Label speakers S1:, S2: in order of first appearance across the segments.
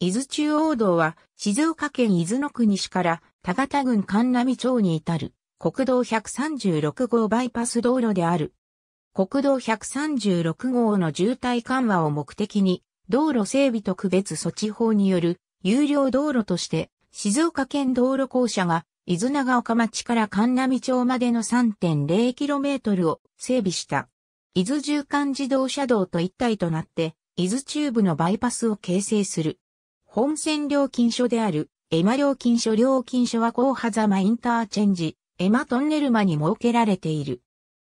S1: 伊豆中央道は静岡県伊豆の国市から田形郡神波町に至る国道136号バイパス道路である。国道136号の渋滞緩和を目的に道路整備特別措置法による有料道路として静岡県道路公社が伊豆長岡町から神波町までの 3.0km を整備した。伊豆縦貫自動車道と一体となって、伊豆中部のバイパスを形成する。本線料金所である、エマ料金所料金所は高狭間インターチェンジ、エマトンネル間に設けられている。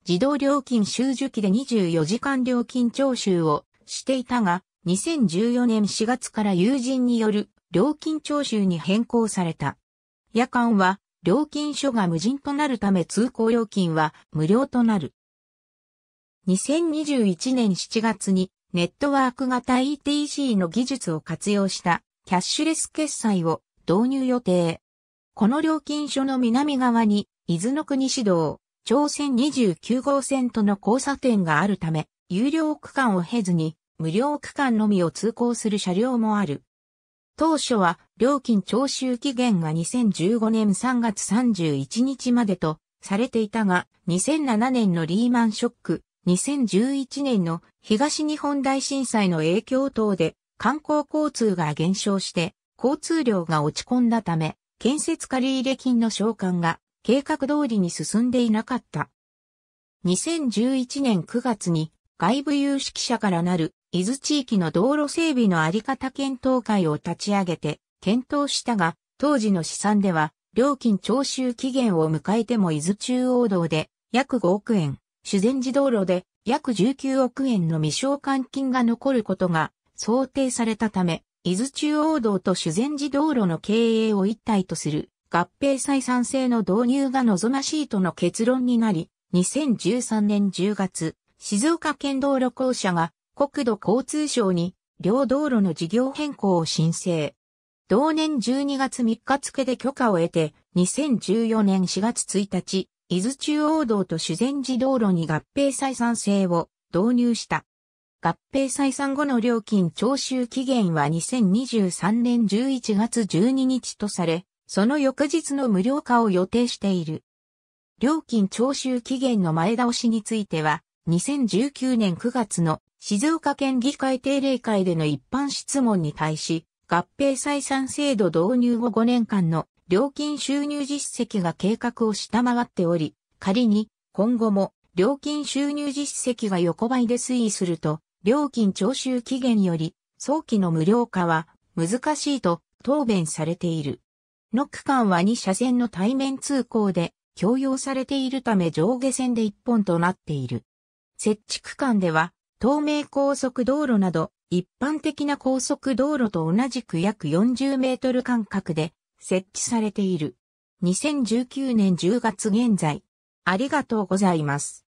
S1: 自動料金収受機で24時間料金徴収をしていたが、2014年4月から友人による料金徴収に変更された。夜間は料金所が無人となるため通行料金は無料となる。2021年7月にネットワーク型 ETC の技術を活用したキャッシュレス決済を導入予定。この料金所の南側に、伊豆の国市道、朝鮮29号線との交差点があるため、有料区間を経ずに、無料区間のみを通行する車両もある。当初は、料金徴収期限が2015年3月31日までと、されていたが、2007年のリーマンショック、2011年の東日本大震災の影響等で観光交通が減少して交通量が落ち込んだため、建設借入金の償還が計画通りに進んでいなかった。2011年9月に外部有識者からなる伊豆地域の道路整備のあり方検討会を立ち上げて検討したが、当時の試算では料金徴収期限を迎えても伊豆中央道で約5億円、修善寺道路で約19億円の未償還金が残ることが想定されたため、伊豆中央道と修善寺道路の経営を一体とする合併採算制の導入が望ましいとの結論になり、2013年10月、静岡県道路公社が国土交通省に両道路の事業変更を申請。同年12月3日付で許可を得て、2014年4月1日、伊豆中央道と修善寺道路に合併採算制を導入した。合併採算後の料金徴収期限は2023年11月12日とされ、その翌日の無料化を予定している。料金徴収期限の前倒しについては、2019年9月の静岡県議会定例会での一般質問に対し、合併採算制度導入後5年間の料金収入実績が計画を下回っており、仮に今後も料金収入実績が横ばいで推移すると、料金徴収期限より早期の無料化は難しいと答弁されている。の区間は2車線の対面通行で共用されているため上下線で1本となっている。設置区間では東名高速道路など一般的な高速道路と同じく約40メートル間隔で設置されている。2019年10月現在。ありがとうございます。